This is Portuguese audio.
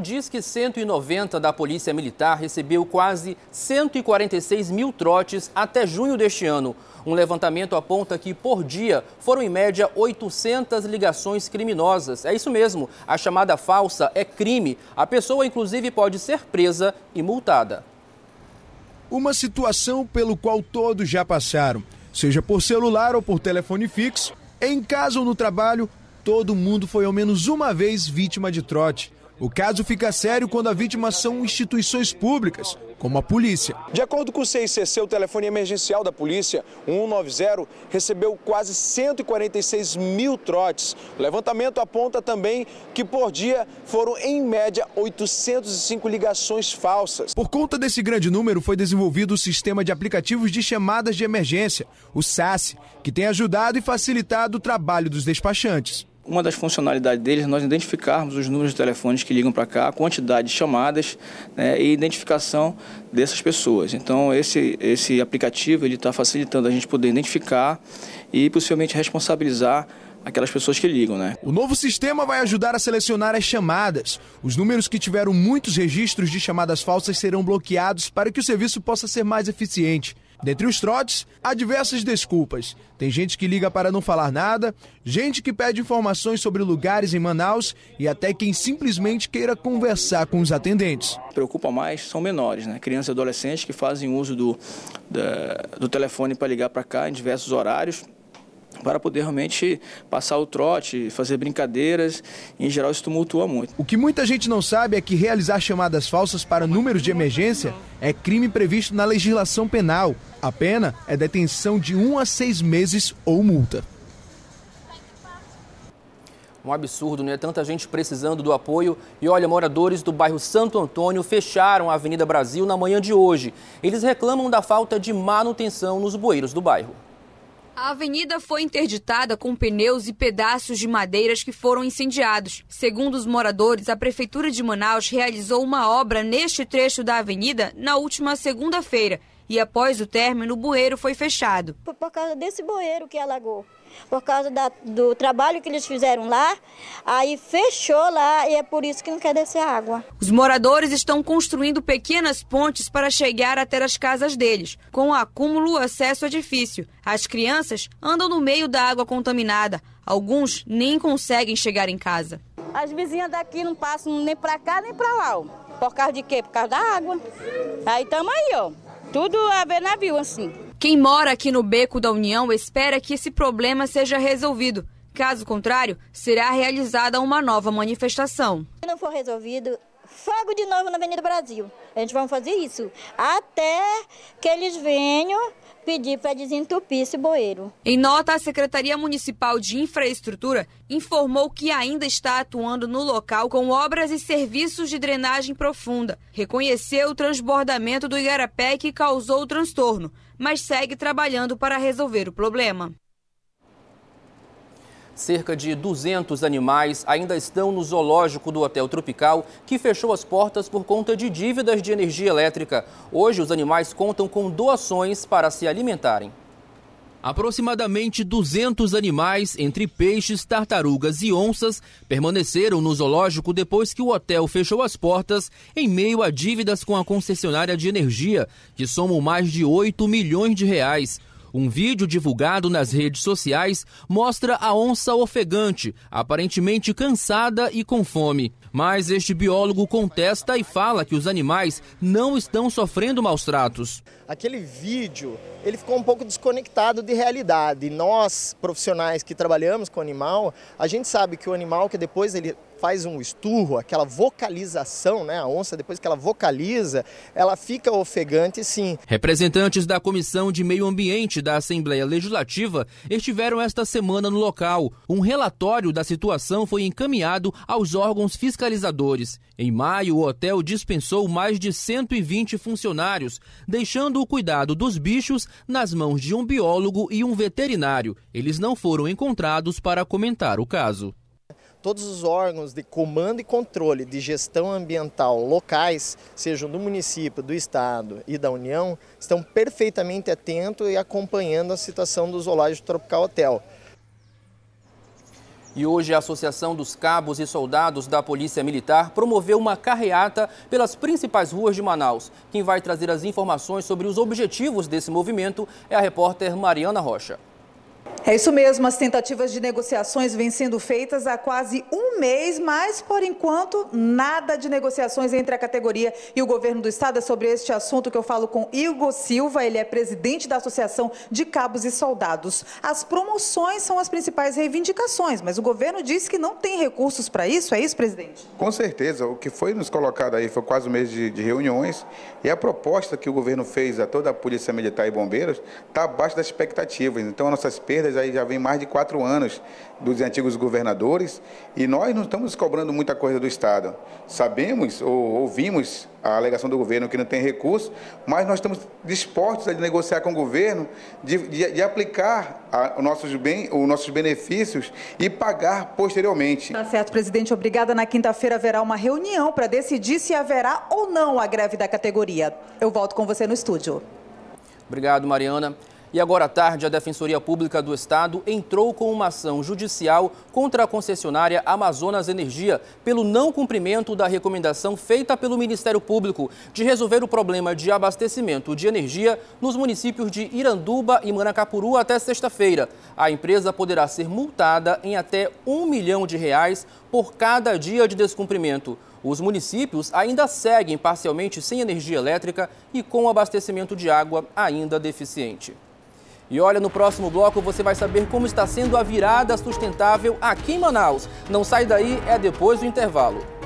diz que 190 da Polícia Militar recebeu quase 146 mil trotes até junho deste ano. Um levantamento aponta que, por dia, foram em média 800 ligações criminosas. É isso mesmo, a chamada falsa é crime. A pessoa, inclusive, pode ser presa e multada. Uma situação pelo qual todos já passaram, seja por celular ou por telefone fixo, em casa ou no trabalho, todo mundo foi ao menos uma vez vítima de trote. O caso fica sério quando a vítima são instituições públicas, como a polícia. De acordo com o CICC, o telefone emergencial da polícia, 190, recebeu quase 146 mil trotes. O levantamento aponta também que por dia foram, em média, 805 ligações falsas. Por conta desse grande número, foi desenvolvido o sistema de aplicativos de chamadas de emergência, o SAS, que tem ajudado e facilitado o trabalho dos despachantes. Uma das funcionalidades deles é nós identificarmos os números de telefones que ligam para cá, a quantidade de chamadas né, e identificação dessas pessoas. Então, esse, esse aplicativo está facilitando a gente poder identificar e possivelmente responsabilizar aquelas pessoas que ligam, né? O novo sistema vai ajudar a selecionar as chamadas. Os números que tiveram muitos registros de chamadas falsas serão bloqueados para que o serviço possa ser mais eficiente. Dentre os trotes, há diversas desculpas. Tem gente que liga para não falar nada, gente que pede informações sobre lugares em Manaus e até quem simplesmente queira conversar com os atendentes. Preocupa mais são menores, né? Crianças e adolescentes que fazem uso do, da, do telefone para ligar para cá em diversos horários para poder realmente passar o trote, fazer brincadeiras, em geral isso tumultua muito. O que muita gente não sabe é que realizar chamadas falsas para números de emergência é crime previsto na legislação penal. A pena é detenção de um a seis meses ou multa. Um absurdo, né? Tanta gente precisando do apoio. E olha, moradores do bairro Santo Antônio fecharam a Avenida Brasil na manhã de hoje. Eles reclamam da falta de manutenção nos bueiros do bairro. A avenida foi interditada com pneus e pedaços de madeiras que foram incendiados. Segundo os moradores, a Prefeitura de Manaus realizou uma obra neste trecho da avenida na última segunda-feira e após o término, o bueiro foi fechado. Por, por causa desse bueiro que alagou, por causa da, do trabalho que eles fizeram lá, aí fechou lá e é por isso que não quer descer água. Os moradores estão construindo pequenas pontes para chegar até as casas deles. Com o acúmulo, o acesso é difícil. As crianças andam no meio da água contaminada. Alguns nem conseguem chegar em casa. As vizinhas daqui não passam nem para cá nem para lá. Por causa de quê? Por causa da água. Aí estamos aí, ó. Tudo a ver navio, assim. Quem mora aqui no Beco da União espera que esse problema seja resolvido. Caso contrário, será realizada uma nova manifestação. Se não for resolvido, fogo de novo na Avenida Brasil. A gente vai fazer isso até que eles venham pedir para desentupir esse bueiro. Em nota, a Secretaria Municipal de Infraestrutura informou que ainda está atuando no local com obras e serviços de drenagem profunda. Reconheceu o transbordamento do Igarapé que causou o transtorno, mas segue trabalhando para resolver o problema. Cerca de 200 animais ainda estão no zoológico do Hotel Tropical, que fechou as portas por conta de dívidas de energia elétrica. Hoje, os animais contam com doações para se alimentarem. Aproximadamente 200 animais, entre peixes, tartarugas e onças, permaneceram no zoológico depois que o hotel fechou as portas em meio a dívidas com a concessionária de energia, que somam mais de 8 milhões de reais. Um vídeo divulgado nas redes sociais mostra a onça ofegante, aparentemente cansada e com fome. Mas este biólogo contesta e fala que os animais não estão sofrendo maus tratos. Aquele vídeo, ele ficou um pouco desconectado de realidade. Nós, profissionais que trabalhamos com animal, a gente sabe que o animal que depois ele faz um esturro, aquela vocalização, né? A onça, depois que ela vocaliza, ela fica ofegante, sim. Representantes da Comissão de Meio Ambiente da Assembleia Legislativa estiveram esta semana no local. Um relatório da situação foi encaminhado aos órgãos fiscalizadores. Em maio, o hotel dispensou mais de 120 funcionários, deixando o cuidado dos bichos nas mãos de um biólogo e um veterinário. Eles não foram encontrados para comentar o caso todos os órgãos de comando e controle de gestão ambiental locais, sejam do município, do estado e da União, estão perfeitamente atentos e acompanhando a situação do zoológico tropical hotel. E hoje a Associação dos Cabos e Soldados da Polícia Militar promoveu uma carreata pelas principais ruas de Manaus. Quem vai trazer as informações sobre os objetivos desse movimento é a repórter Mariana Rocha. É isso mesmo, as tentativas de negociações vêm sendo feitas há quase um mês, mas por enquanto nada de negociações entre a categoria e o governo do estado. É sobre este assunto que eu falo com Igor Silva, ele é presidente da Associação de Cabos e Soldados. As promoções são as principais reivindicações, mas o governo diz que não tem recursos para isso, é isso, presidente? Com certeza, o que foi nos colocado aí foi quase um mês de, de reuniões e a proposta que o governo fez a toda a Polícia Militar e Bombeiros está abaixo das expectativas. Então, nossas perdas aí já vem mais de quatro anos dos antigos governadores e nós nós não estamos cobrando muita coisa do Estado. Sabemos ou ouvimos a alegação do governo que não tem recurso, mas nós estamos dispostos a negociar com o governo, de, de, de aplicar a, os, nossos bem, os nossos benefícios e pagar posteriormente. Tá certo, presidente. Obrigada. Na quinta-feira haverá uma reunião para decidir se haverá ou não a greve da categoria. Eu volto com você no estúdio. Obrigado, Mariana. E agora à tarde, a Defensoria Pública do Estado entrou com uma ação judicial contra a concessionária Amazonas Energia pelo não cumprimento da recomendação feita pelo Ministério Público de resolver o problema de abastecimento de energia nos municípios de Iranduba e Manacapuru até sexta-feira. A empresa poderá ser multada em até um milhão de reais por cada dia de descumprimento. Os municípios ainda seguem parcialmente sem energia elétrica e com abastecimento de água ainda deficiente. E olha, no próximo bloco você vai saber como está sendo a virada sustentável aqui em Manaus. Não sai daí, é depois do intervalo.